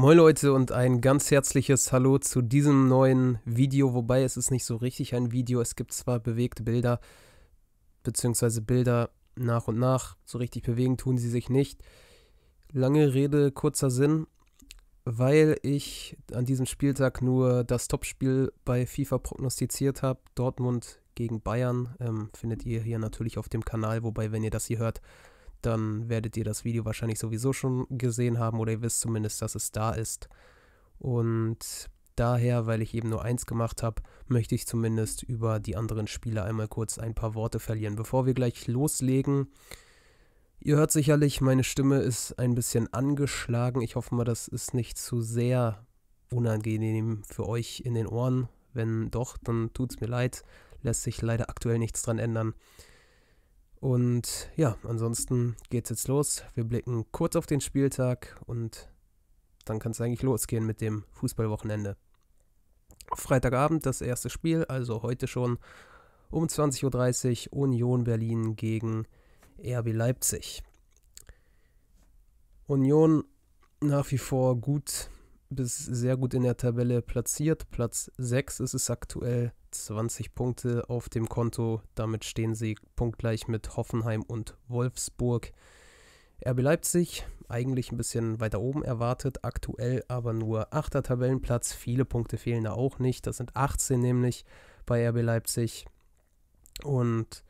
Moin Leute und ein ganz herzliches Hallo zu diesem neuen Video, wobei es ist nicht so richtig ein Video, es gibt zwar bewegte Bilder, beziehungsweise Bilder nach und nach, so richtig bewegen tun sie sich nicht. Lange Rede, kurzer Sinn, weil ich an diesem Spieltag nur das Topspiel bei FIFA prognostiziert habe, Dortmund gegen Bayern, ähm, findet ihr hier natürlich auf dem Kanal, wobei wenn ihr das hier hört, dann werdet ihr das Video wahrscheinlich sowieso schon gesehen haben oder ihr wisst zumindest, dass es da ist. Und daher, weil ich eben nur eins gemacht habe, möchte ich zumindest über die anderen Spiele einmal kurz ein paar Worte verlieren. Bevor wir gleich loslegen, ihr hört sicherlich, meine Stimme ist ein bisschen angeschlagen. Ich hoffe mal, das ist nicht zu sehr unangenehm für euch in den Ohren. Wenn doch, dann tut es mir leid. Lässt sich leider aktuell nichts dran ändern. Und ja, ansonsten geht's jetzt los. Wir blicken kurz auf den Spieltag und dann kann es eigentlich losgehen mit dem Fußballwochenende. Freitagabend das erste Spiel, also heute schon um 20.30 Uhr Union Berlin gegen RB Leipzig. Union nach wie vor gut bis sehr gut in der Tabelle platziert. Platz 6 ist es aktuell. 20 Punkte auf dem Konto. Damit stehen sie punktgleich mit Hoffenheim und Wolfsburg. RB Leipzig eigentlich ein bisschen weiter oben erwartet, aktuell aber nur 8. Tabellenplatz. Viele Punkte fehlen da auch nicht. Das sind 18 nämlich bei RB Leipzig. Und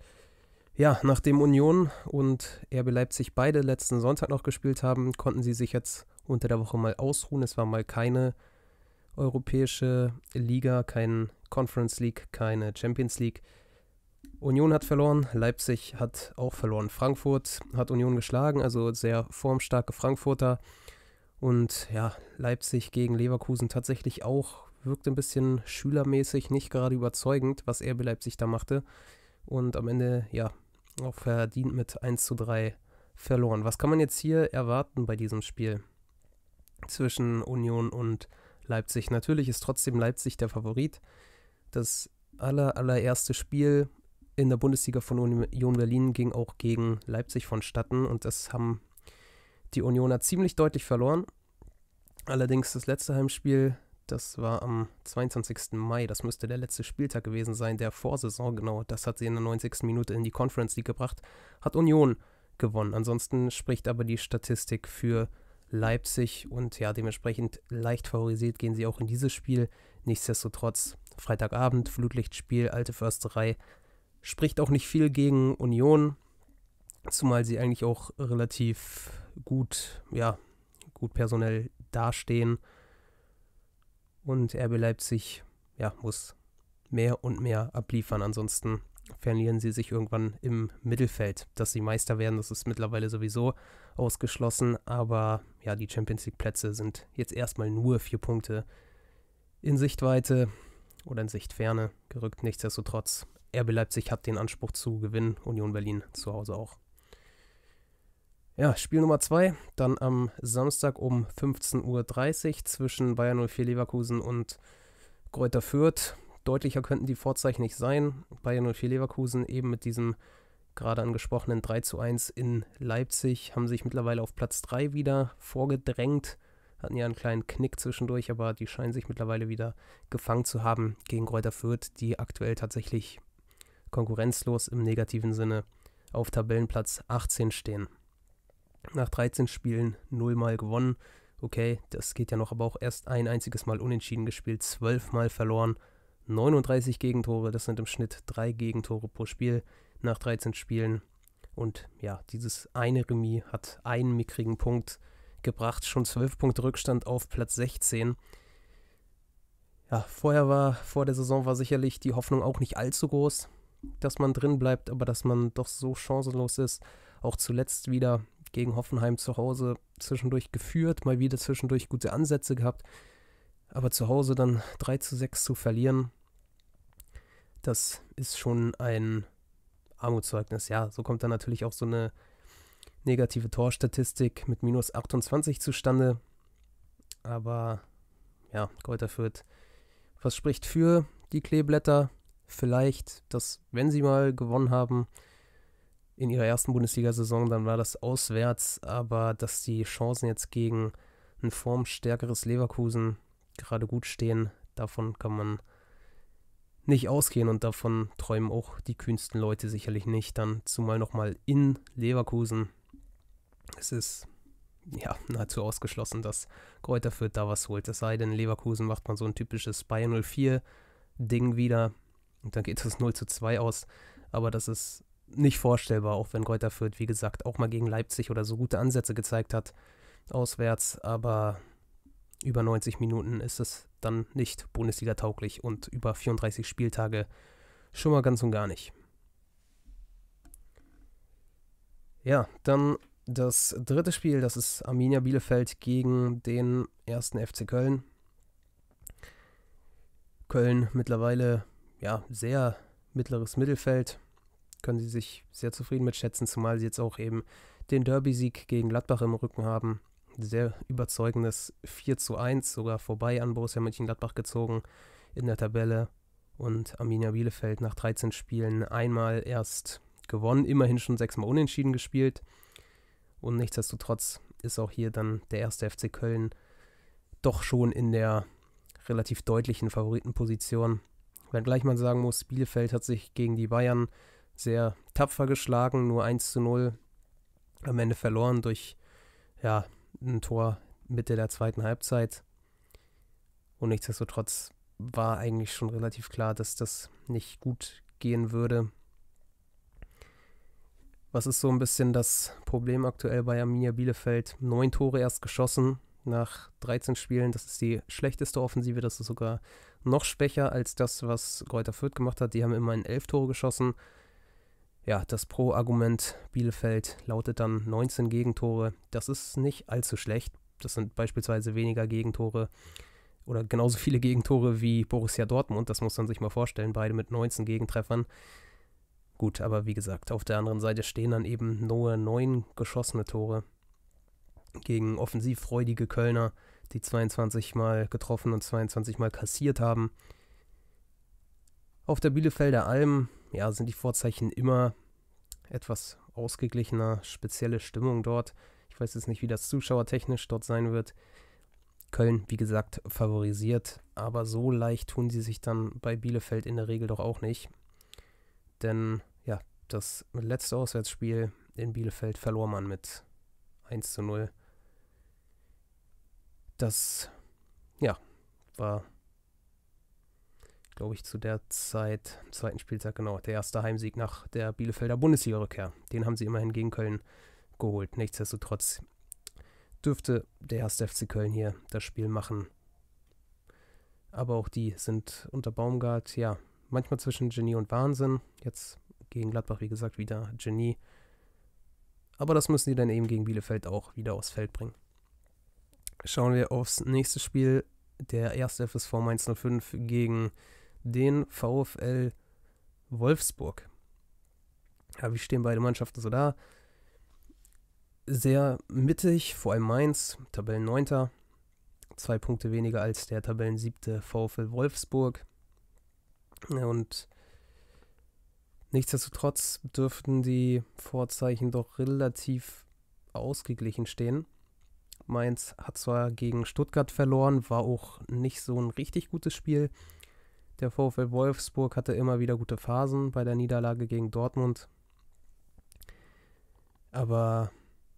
ja, nachdem Union und RB Leipzig beide letzten Sonntag noch gespielt haben, konnten sie sich jetzt unter der Woche mal ausruhen. Es war mal keine europäische Liga, kein Conference League, keine Champions League. Union hat verloren, Leipzig hat auch verloren, Frankfurt hat Union geschlagen, also sehr formstarke Frankfurter. Und ja, Leipzig gegen Leverkusen tatsächlich auch wirkte ein bisschen schülermäßig, nicht gerade überzeugend, was RB Leipzig da machte. Und am Ende, ja, auch verdient mit 1 zu 3 verloren. Was kann man jetzt hier erwarten bei diesem Spiel zwischen Union und Leipzig? Natürlich ist trotzdem Leipzig der Favorit das aller, allererste Spiel in der Bundesliga von Union Berlin ging auch gegen Leipzig vonstatten und das haben die Unioner ziemlich deutlich verloren. Allerdings das letzte Heimspiel, das war am 22. Mai, das müsste der letzte Spieltag gewesen sein, der Vorsaison, genau, das hat sie in der 90. Minute in die Conference League gebracht, hat Union gewonnen. Ansonsten spricht aber die Statistik für Leipzig und ja, dementsprechend leicht favorisiert gehen sie auch in dieses Spiel. Nichtsdestotrotz Freitagabend, Flutlichtspiel, alte Försterei. Spricht auch nicht viel gegen Union, zumal sie eigentlich auch relativ gut, ja, gut personell dastehen. Und RB Leipzig, ja, muss mehr und mehr abliefern. Ansonsten verlieren sie sich irgendwann im Mittelfeld. Dass sie Meister werden, das ist mittlerweile sowieso ausgeschlossen. Aber ja, die Champions League Plätze sind jetzt erstmal nur vier Punkte in Sichtweite oder in Sichtferne gerückt. Nichtsdestotrotz, RB Leipzig hat den Anspruch zu gewinnen, Union Berlin zu Hause auch. Ja, Spiel Nummer 2, dann am Samstag um 15.30 Uhr zwischen Bayern 04 Leverkusen und Kräuter Fürth. Deutlicher könnten die Vorzeichen nicht sein. Bayern 04 Leverkusen eben mit diesem gerade angesprochenen 3 zu 1 in Leipzig haben sich mittlerweile auf Platz 3 wieder vorgedrängt hatten ja einen kleinen Knick zwischendurch, aber die scheinen sich mittlerweile wieder gefangen zu haben gegen Kräuter Fürth, die aktuell tatsächlich konkurrenzlos im negativen Sinne auf Tabellenplatz 18 stehen. Nach 13 Spielen nullmal gewonnen. Okay, das geht ja noch, aber auch erst ein einziges Mal unentschieden gespielt, zwölfmal verloren, 39 Gegentore, das sind im Schnitt drei Gegentore pro Spiel nach 13 Spielen. Und ja, dieses eine Remis hat einen mickrigen Punkt gebracht, schon 12 Punkte Rückstand auf Platz 16. Ja, vorher war, vor der Saison war sicherlich die Hoffnung auch nicht allzu groß, dass man drin bleibt, aber dass man doch so chancenlos ist, auch zuletzt wieder gegen Hoffenheim zu Hause zwischendurch geführt, mal wieder zwischendurch gute Ansätze gehabt, aber zu Hause dann 3 zu 6 zu verlieren, das ist schon ein Armutszeugnis. Ja, so kommt dann natürlich auch so eine negative Torstatistik mit minus 28 zustande. Aber ja, Kräuter Fürth, was spricht für die Kleeblätter? Vielleicht, dass wenn sie mal gewonnen haben in ihrer ersten Bundesliga-Saison, dann war das auswärts, aber dass die Chancen jetzt gegen ein formstärkeres Leverkusen gerade gut stehen, davon kann man nicht ausgehen und davon träumen auch die kühnsten Leute sicherlich nicht. Dann zumal nochmal in Leverkusen es ist ja nahezu ausgeschlossen, dass Kräuter Fürth da was holt. Es sei denn, in Leverkusen macht man so ein typisches Bayern 04 Ding wieder und dann geht das 0 zu 2 aus. Aber das ist nicht vorstellbar, auch wenn Kräuter Fürth, wie gesagt, auch mal gegen Leipzig oder so gute Ansätze gezeigt hat, auswärts. Aber über 90 Minuten ist es dann nicht Bundesliga tauglich und über 34 Spieltage schon mal ganz und gar nicht. Ja, dann das dritte Spiel, das ist Arminia Bielefeld gegen den ersten FC Köln. Köln mittlerweile ja sehr mittleres Mittelfeld. Können sie sich sehr zufrieden mit schätzen, zumal sie jetzt auch eben den Derby-Sieg gegen Gladbach im Rücken haben. Sehr überzeugendes 4 zu 1, sogar vorbei an Borussia Mönchengladbach gezogen in der Tabelle. Und Arminia Bielefeld nach 13 Spielen einmal erst gewonnen, immerhin schon sechsmal unentschieden gespielt. Und nichtsdestotrotz ist auch hier dann der erste FC Köln doch schon in der relativ deutlichen Favoritenposition. gleich man sagen muss, Bielefeld hat sich gegen die Bayern sehr tapfer geschlagen, nur 1 zu 0 am Ende verloren durch ja, ein Tor Mitte der zweiten Halbzeit. Und nichtsdestotrotz war eigentlich schon relativ klar, dass das nicht gut gehen würde. Was ist so ein bisschen das Problem aktuell bei Arminia Bielefeld? Neun Tore erst geschossen nach 13 Spielen. Das ist die schlechteste Offensive. Das ist sogar noch schwächer als das, was Greuther Fürth gemacht hat. Die haben immerhin elf Tore geschossen. Ja, das Pro-Argument Bielefeld lautet dann 19 Gegentore. Das ist nicht allzu schlecht. Das sind beispielsweise weniger Gegentore oder genauso viele Gegentore wie Borussia Dortmund. Das muss man sich mal vorstellen. Beide mit 19 Gegentreffern. Gut, aber wie gesagt, auf der anderen Seite stehen dann eben nur neun geschossene Tore gegen offensivfreudige Kölner, die 22 Mal getroffen und 22 Mal kassiert haben. Auf der Bielefelder Alm ja, sind die Vorzeichen immer etwas ausgeglichener, spezielle Stimmung dort. Ich weiß jetzt nicht, wie das zuschauertechnisch dort sein wird. Köln, wie gesagt, favorisiert, aber so leicht tun sie sich dann bei Bielefeld in der Regel doch auch nicht. Denn ja, das letzte Auswärtsspiel in Bielefeld verlor man mit 1 zu 0. Das, ja, war, glaube ich, zu der Zeit, am zweiten Spieltag, genau, der erste Heimsieg nach der Bielefelder Bundesliga-Rückkehr. Den haben sie immerhin gegen Köln geholt. Nichtsdestotrotz dürfte der erste FC Köln hier das Spiel machen. Aber auch die sind unter Baumgart, ja, manchmal zwischen Genie und Wahnsinn. Jetzt gegen Gladbach, wie gesagt, wieder Genie. Aber das müssen die dann eben gegen Bielefeld auch wieder aufs Feld bringen. Schauen wir aufs nächste Spiel. Der erste FSV Mainz 05 gegen den VfL Wolfsburg. Ja, wie stehen beide Mannschaften so da? Sehr mittig, vor allem Mainz, Tabellenneunter. Zwei Punkte weniger als der Tabellen Tabellensiebte VfL Wolfsburg. Und nichtsdestotrotz dürften die Vorzeichen doch relativ ausgeglichen stehen. Mainz hat zwar gegen Stuttgart verloren, war auch nicht so ein richtig gutes Spiel. Der VfL Wolfsburg hatte immer wieder gute Phasen bei der Niederlage gegen Dortmund. Aber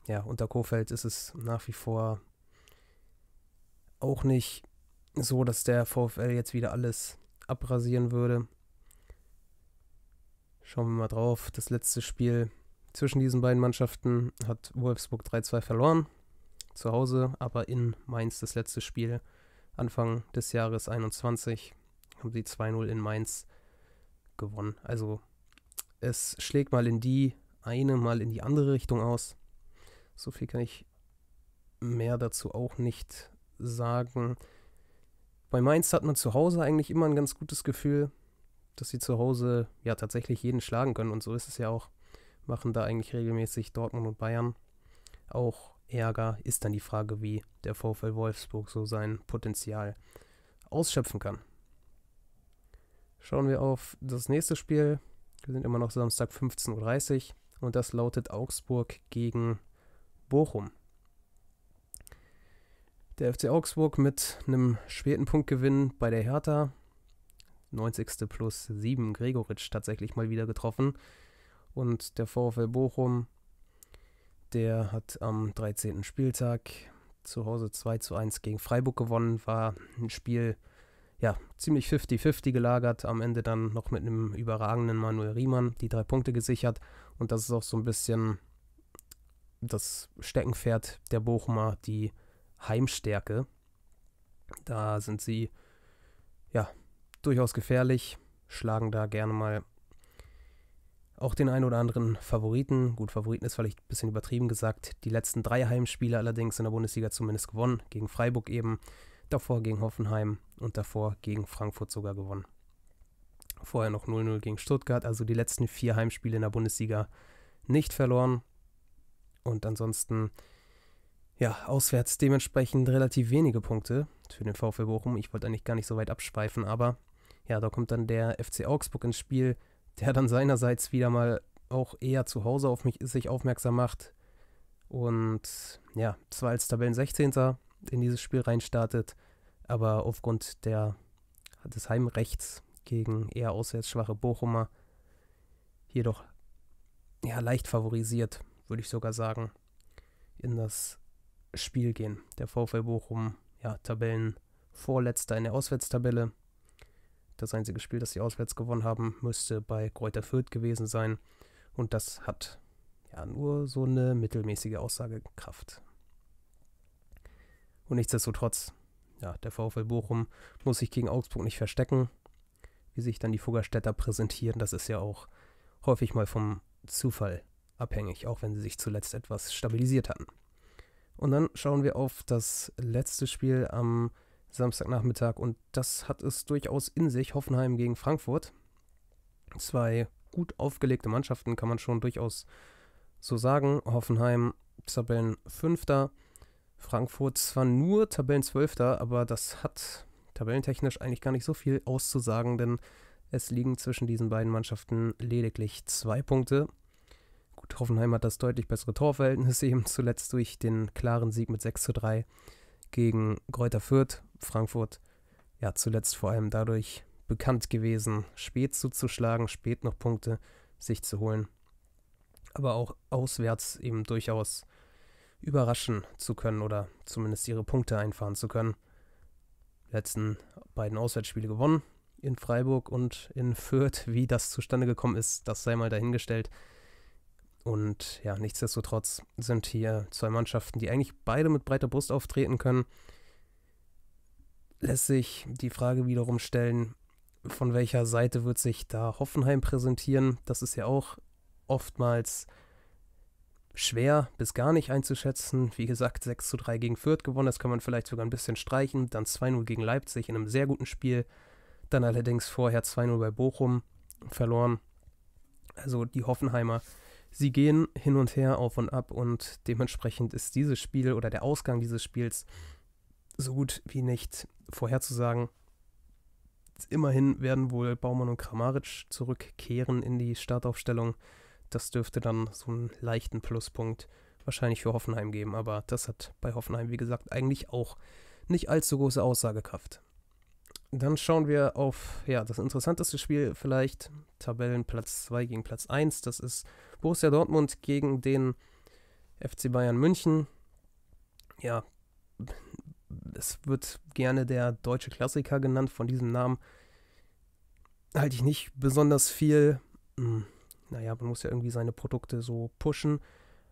ja, unter Kofeld ist es nach wie vor auch nicht so, dass der VfL jetzt wieder alles abrasieren würde. Schauen wir mal drauf. Das letzte Spiel zwischen diesen beiden Mannschaften hat Wolfsburg 3-2 verloren. Zu Hause, aber in Mainz das letzte Spiel. Anfang des Jahres 21 haben sie 2-0 in Mainz gewonnen. Also es schlägt mal in die eine, mal in die andere Richtung aus. So viel kann ich mehr dazu auch nicht sagen. Bei Mainz hat man zu Hause eigentlich immer ein ganz gutes Gefühl, dass sie zu Hause ja tatsächlich jeden schlagen können. Und so ist es ja auch. Machen da eigentlich regelmäßig Dortmund und Bayern auch Ärger. Ist dann die Frage, wie der VfL Wolfsburg so sein Potenzial ausschöpfen kann. Schauen wir auf das nächste Spiel. Wir sind immer noch Samstag 15.30 Uhr und das lautet Augsburg gegen Bochum. Der FC Augsburg mit einem späten Punktgewinn bei der Hertha. 90. plus 7 Gregoritsch tatsächlich mal wieder getroffen. Und der VfL Bochum, der hat am 13. Spieltag zu Hause 2 zu 1 gegen Freiburg gewonnen. War ein Spiel, ja, ziemlich 50-50 gelagert. Am Ende dann noch mit einem überragenden Manuel Riemann die drei Punkte gesichert. Und das ist auch so ein bisschen das Steckenpferd der Bochumer, die Heimstärke. Da sind sie ja durchaus gefährlich, schlagen da gerne mal auch den einen oder anderen Favoriten. Gut, Favoriten ist vielleicht ein bisschen übertrieben gesagt. Die letzten drei Heimspiele allerdings in der Bundesliga zumindest gewonnen. Gegen Freiburg eben, davor gegen Hoffenheim und davor gegen Frankfurt sogar gewonnen. Vorher noch 0-0 gegen Stuttgart, also die letzten vier Heimspiele in der Bundesliga nicht verloren. Und ansonsten ja, auswärts dementsprechend relativ wenige Punkte für den VfL Bochum. Ich wollte eigentlich gar nicht so weit abschweifen, aber ja, da kommt dann der FC Augsburg ins Spiel, der dann seinerseits wieder mal auch eher zu Hause auf mich sich aufmerksam macht und ja, zwar als Tabellen 16. in dieses Spiel reinstartet, aber aufgrund der, des Heimrechts gegen eher auswärts schwache Bochumer jedoch ja, leicht favorisiert, würde ich sogar sagen, in das Spiel gehen. Der VfL Bochum, ja, Tabellenvorletzter in der Auswärtstabelle. Das einzige Spiel, das sie auswärts gewonnen haben, müsste bei Kräuter Fürth gewesen sein. Und das hat ja nur so eine mittelmäßige Aussagekraft. Und nichtsdestotrotz, ja, der VfL Bochum muss sich gegen Augsburg nicht verstecken. Wie sich dann die Fuggerstädter präsentieren, das ist ja auch häufig mal vom Zufall abhängig, auch wenn sie sich zuletzt etwas stabilisiert hatten. Und dann schauen wir auf das letzte Spiel am Samstagnachmittag und das hat es durchaus in sich, Hoffenheim gegen Frankfurt. Zwei gut aufgelegte Mannschaften kann man schon durchaus so sagen. Hoffenheim Tabellenfünfter, Frankfurt zwar nur Tabellenzwölfter, aber das hat tabellentechnisch eigentlich gar nicht so viel auszusagen, denn es liegen zwischen diesen beiden Mannschaften lediglich zwei Punkte. Gut, Hoffenheim hat das deutlich bessere Torverhältnis eben zuletzt durch den klaren Sieg mit 6 zu 3 gegen Greuther Fürth. Frankfurt, ja, zuletzt vor allem dadurch bekannt gewesen, spät zuzuschlagen, spät noch Punkte sich zu holen. Aber auch auswärts eben durchaus überraschen zu können oder zumindest ihre Punkte einfahren zu können. Letzten beiden Auswärtsspiele gewonnen, in Freiburg und in Fürth. Wie das zustande gekommen ist, das sei mal dahingestellt. Und ja, nichtsdestotrotz sind hier zwei Mannschaften, die eigentlich beide mit breiter Brust auftreten können. Lässt sich die Frage wiederum stellen, von welcher Seite wird sich da Hoffenheim präsentieren? Das ist ja auch oftmals schwer bis gar nicht einzuschätzen. Wie gesagt, 6 zu 3 gegen Fürth gewonnen, das kann man vielleicht sogar ein bisschen streichen. Dann 2-0 gegen Leipzig in einem sehr guten Spiel. Dann allerdings vorher 2-0 bei Bochum verloren. Also die Hoffenheimer Sie gehen hin und her, auf und ab und dementsprechend ist dieses Spiel oder der Ausgang dieses Spiels so gut wie nicht vorherzusagen. Immerhin werden wohl Baumann und Kramaric zurückkehren in die Startaufstellung. Das dürfte dann so einen leichten Pluspunkt wahrscheinlich für Hoffenheim geben, aber das hat bei Hoffenheim, wie gesagt, eigentlich auch nicht allzu große Aussagekraft. Dann schauen wir auf ja, das interessanteste Spiel vielleicht, Tabellenplatz 2 gegen Platz 1. Das ist Borussia Dortmund gegen den FC Bayern München. Ja, es wird gerne der deutsche Klassiker genannt. Von diesem Namen halte ich nicht besonders viel. Hm, naja, man muss ja irgendwie seine Produkte so pushen.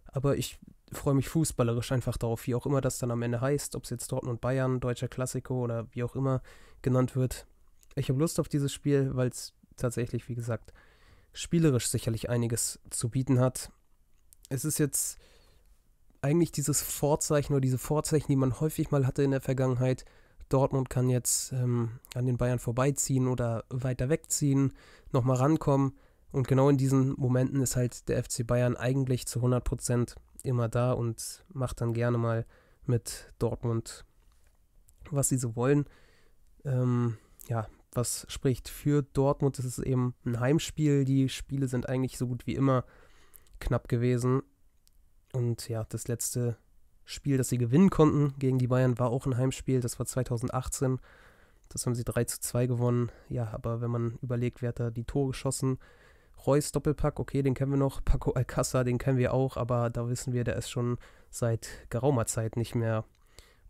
Aber ich freue mich fußballerisch einfach darauf, wie auch immer das dann am Ende heißt, ob es jetzt Dortmund Bayern, deutscher Klassiker oder wie auch immer genannt wird. Ich habe Lust auf dieses Spiel, weil es tatsächlich, wie gesagt, spielerisch sicherlich einiges zu bieten hat. Es ist jetzt eigentlich dieses Vorzeichen oder diese Vorzeichen, die man häufig mal hatte in der Vergangenheit. Dortmund kann jetzt ähm, an den Bayern vorbeiziehen oder weiter wegziehen, nochmal rankommen. Und genau in diesen Momenten ist halt der FC Bayern eigentlich zu 100 Prozent immer da und macht dann gerne mal mit Dortmund, was sie so wollen. Ähm, ja, was spricht für Dortmund. Es ist eben ein Heimspiel. Die Spiele sind eigentlich so gut wie immer knapp gewesen. Und ja, das letzte Spiel, das sie gewinnen konnten gegen die Bayern, war auch ein Heimspiel. Das war 2018. Das haben sie 3 zu 2 gewonnen. Ja, aber wenn man überlegt, wer hat da die Tore geschossen? Reus Doppelpack, okay, den kennen wir noch. Paco Alcázar, den kennen wir auch. Aber da wissen wir, der ist schon seit geraumer Zeit nicht mehr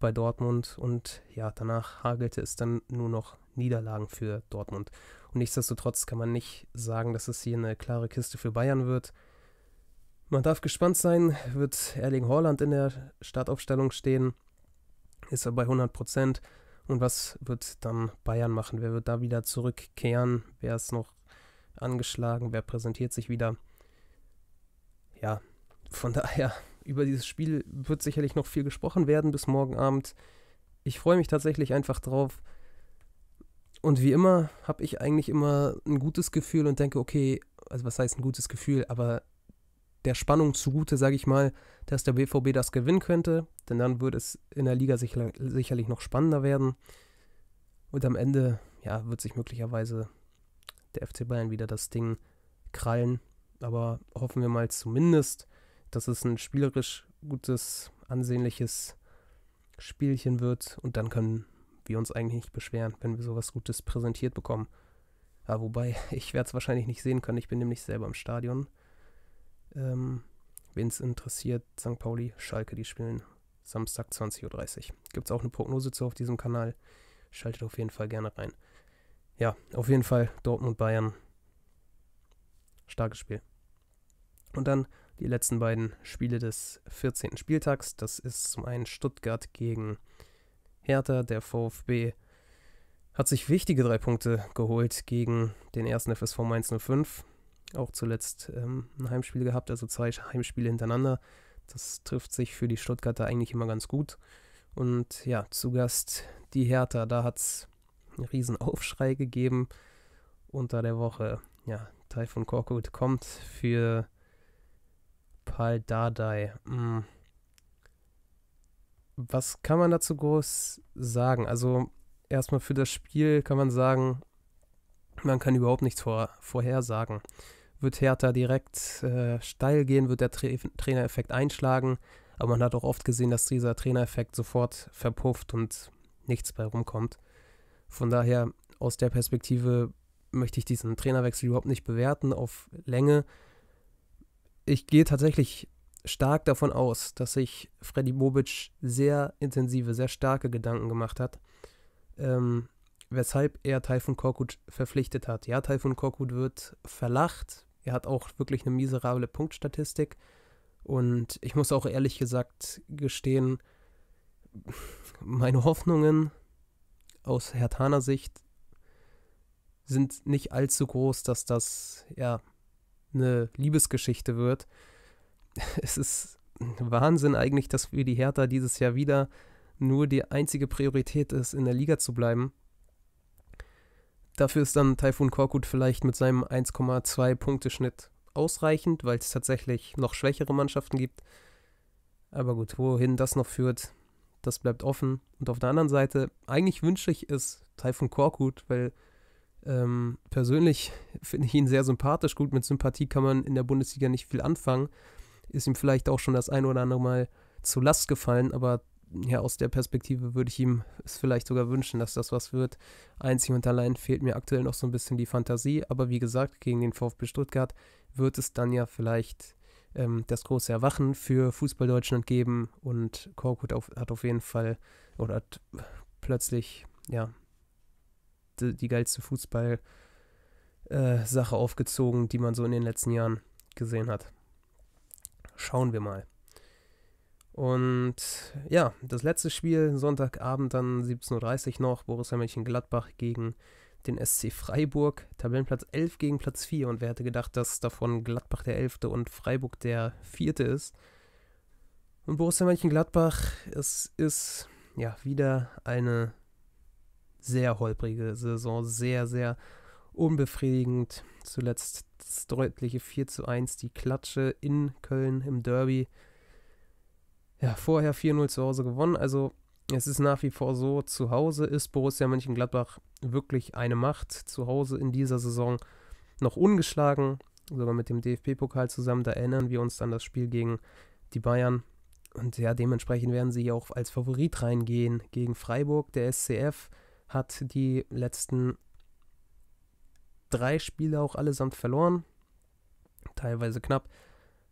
bei Dortmund. Und ja, danach hagelte es dann nur noch Niederlagen für Dortmund. Und nichtsdestotrotz kann man nicht sagen, dass es hier eine klare Kiste für Bayern wird. Man darf gespannt sein, wird Erling Haaland in der Startaufstellung stehen? Ist er bei 100 Prozent? Und was wird dann Bayern machen? Wer wird da wieder zurückkehren? Wer ist noch angeschlagen? Wer präsentiert sich wieder? Ja, von daher, über dieses Spiel wird sicherlich noch viel gesprochen werden bis morgen Abend. Ich freue mich tatsächlich einfach drauf. Und wie immer habe ich eigentlich immer ein gutes Gefühl und denke, okay, also was heißt ein gutes Gefühl, aber der Spannung zugute, sage ich mal, dass der BVB das gewinnen könnte, denn dann würde es in der Liga sicher, sicherlich noch spannender werden. Und am Ende, ja, wird sich möglicherweise der FC Bayern wieder das Ding krallen. Aber hoffen wir mal zumindest, dass es ein spielerisch gutes, ansehnliches Spielchen wird und dann können wir uns eigentlich nicht beschweren, wenn wir sowas Gutes präsentiert bekommen. Ja, wobei, ich werde es wahrscheinlich nicht sehen können, ich bin nämlich selber im Stadion. Ähm, Wen es interessiert, St. Pauli, Schalke, die spielen Samstag 20.30 Uhr. Gibt es auch eine Prognose zu auf diesem Kanal? Schaltet auf jeden Fall gerne rein. Ja, auf jeden Fall Dortmund, Bayern. Starkes Spiel. Und dann die letzten beiden Spiele des 14. Spieltags. Das ist zum einen Stuttgart gegen Hertha, der VfB hat sich wichtige drei Punkte geholt gegen den ersten FSV Mainz 05. Auch zuletzt ähm, ein Heimspiel gehabt, also zwei Heimspiele hintereinander. Das trifft sich für die Stuttgarter eigentlich immer ganz gut. Und ja, zu Gast die Hertha, da hat es einen riesen Aufschrei gegeben unter der Woche. Ja, Typhoon Korkut kommt für Pal Dardai. Mm was kann man dazu groß sagen? Also erstmal für das Spiel kann man sagen, man kann überhaupt nichts vor, vorhersagen. Wird Hertha direkt äh, steil gehen, wird der Tra Trainereffekt einschlagen, aber man hat auch oft gesehen, dass dieser Trainereffekt sofort verpufft und nichts bei rumkommt. Von daher, aus der Perspektive möchte ich diesen Trainerwechsel überhaupt nicht bewerten auf Länge. Ich gehe tatsächlich stark davon aus, dass sich Freddy Bobic sehr intensive, sehr starke Gedanken gemacht hat, ähm, weshalb er Taifun Korkut verpflichtet hat. Ja, Taifun Korkut wird verlacht. Er hat auch wirklich eine miserable Punktstatistik. Und ich muss auch ehrlich gesagt gestehen, meine Hoffnungen aus Hertaner Sicht sind nicht allzu groß, dass das ja eine Liebesgeschichte wird. es ist Wahnsinn eigentlich, dass für die Hertha dieses Jahr wieder nur die einzige Priorität ist, in der Liga zu bleiben. Dafür ist dann Taifun Korkut vielleicht mit seinem 1,2 Punkteschnitt ausreichend, weil es tatsächlich noch schwächere Mannschaften gibt. Aber gut, wohin das noch führt, das bleibt offen. Und auf der anderen Seite, eigentlich wünsche ich es Taifun Korkut, weil ähm, persönlich finde ich ihn sehr sympathisch. Gut, mit Sympathie kann man in der Bundesliga nicht viel anfangen ist ihm vielleicht auch schon das ein oder andere Mal zu Last gefallen, aber ja, aus der Perspektive würde ich ihm es vielleicht sogar wünschen, dass das was wird. Einzig und allein fehlt mir aktuell noch so ein bisschen die Fantasie, aber wie gesagt, gegen den VfB Stuttgart wird es dann ja vielleicht ähm, das große Erwachen für Fußballdeutschland geben und Korkut auf, hat auf jeden Fall oder hat plötzlich, ja, die, die geilste Fußball- äh, Sache aufgezogen, die man so in den letzten Jahren gesehen hat. Schauen wir mal. Und ja, das letzte Spiel, Sonntagabend dann 17.30 Uhr noch, Borussia Mönchengladbach gegen den SC Freiburg, Tabellenplatz 11 gegen Platz 4. Und wer hätte gedacht, dass davon Gladbach der 11. und Freiburg der 4. ist. Und Borussia Mönchengladbach, es ist ja wieder eine sehr holprige Saison, sehr, sehr unbefriedigend. Zuletzt das deutliche 4 zu 1, die Klatsche in Köln im Derby. Ja, vorher 4-0 zu Hause gewonnen. Also es ist nach wie vor so, zu Hause ist Borussia Mönchengladbach wirklich eine Macht. Zu Hause in dieser Saison noch ungeschlagen, sogar mit dem DFB-Pokal zusammen. Da erinnern wir uns an das Spiel gegen die Bayern. Und ja, dementsprechend werden sie auch als Favorit reingehen gegen Freiburg. Der SCF hat die letzten drei Spiele auch allesamt verloren. Teilweise knapp.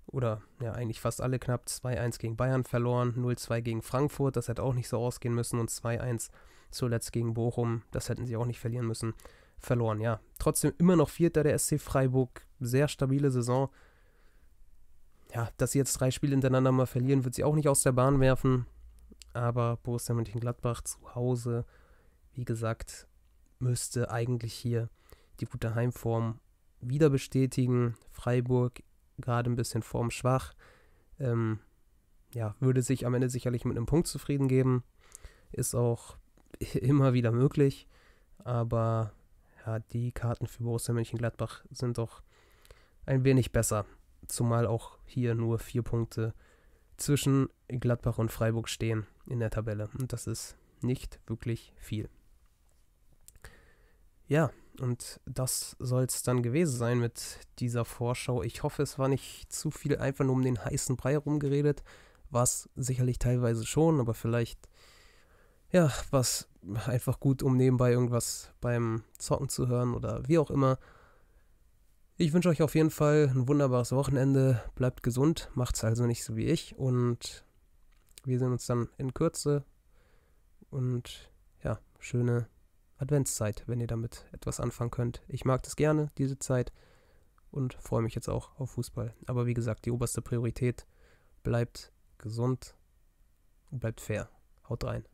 Oder ja, eigentlich fast alle knapp. 2-1 gegen Bayern verloren, 0-2 gegen Frankfurt, das hätte auch nicht so ausgehen müssen. Und 2-1 zuletzt gegen Bochum, das hätten sie auch nicht verlieren müssen. Verloren, ja. Trotzdem immer noch Vierter der SC Freiburg. Sehr stabile Saison. Ja, dass sie jetzt drei Spiele hintereinander mal verlieren, wird sie auch nicht aus der Bahn werfen. Aber Borussia Mönchengladbach zu Hause, wie gesagt, müsste eigentlich hier die gute Heimform wieder bestätigen. Freiburg gerade ein bisschen formschwach. Ähm, ja, würde sich am Ende sicherlich mit einem Punkt zufrieden geben. Ist auch immer wieder möglich. Aber ja, die Karten für Borussia Mönchengladbach sind doch ein wenig besser. Zumal auch hier nur vier Punkte zwischen Gladbach und Freiburg stehen in der Tabelle. Und das ist nicht wirklich viel. Ja, und das soll es dann gewesen sein mit dieser Vorschau. Ich hoffe, es war nicht zu viel einfach nur um den heißen Brei herumgeredet. War es sicherlich teilweise schon, aber vielleicht, ja, war es einfach gut, um nebenbei irgendwas beim Zocken zu hören oder wie auch immer. Ich wünsche euch auf jeden Fall ein wunderbares Wochenende. Bleibt gesund, macht's also nicht so wie ich und wir sehen uns dann in Kürze. Und ja, schöne Adventszeit, wenn ihr damit etwas anfangen könnt. Ich mag das gerne, diese Zeit, und freue mich jetzt auch auf Fußball. Aber wie gesagt, die oberste Priorität bleibt gesund und bleibt fair. Haut rein.